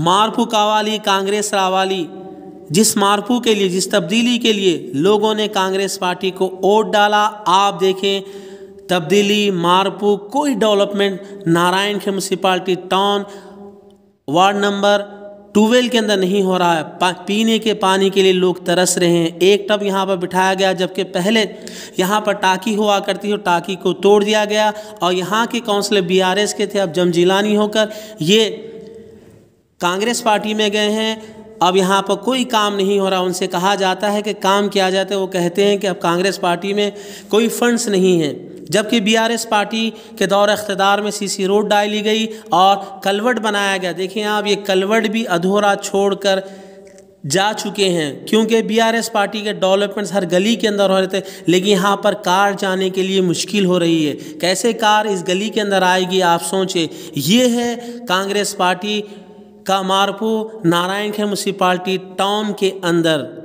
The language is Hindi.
मारपू कावाली कांग्रेस रावाली जिस मारपू के लिए जिस तब्दीली के लिए लोगों ने कांग्रेस पार्टी को वोट डाला आप देखें तब्दीली मारपू कोई development Narayankhed municipality town ward number tubewell के अंदर नहीं हो रहा है पीने के पानी के लिए लोग तरस रहे हैं एक टब यहाँ पर बिठाया गया जबकि पहले यहाँ पर टाकी हुआ करती थी टाकी को तोड़ दिया गया और यहाँ के काउंसलर बीआरएस के थे अब जमजीलानी होकर ये कांग्रेस पार्टी में गए हैं अब यहाँ पर कोई काम नहीं हो रहा उनसे कहा जाता है कि काम किया जाता है वो कहते हैं कि अब कांग्रेस पार्टी में कोई फंड्स नहीं हैं जबकि बीआरएस पार्टी के दौर अख्तदार में सीसी रोड डाली गई और कलवट बनाया गया देखें आप ये कलवट भी अधूरा छोड़कर जा चुके हैं क्योंकि बीआरएस पार्टी के डेवलपमेंट्स हर गली के अंदर हो रहे थे लेकिन यहाँ पर कार जाने के लिए मुश्किल हो रही है कैसे कार इस गली के अंदर आएगी आप सोचें ये है कांग्रेस पार्टी मार्पू नारायण खेम म्यूनसिपाल्टी टाउन के अंदर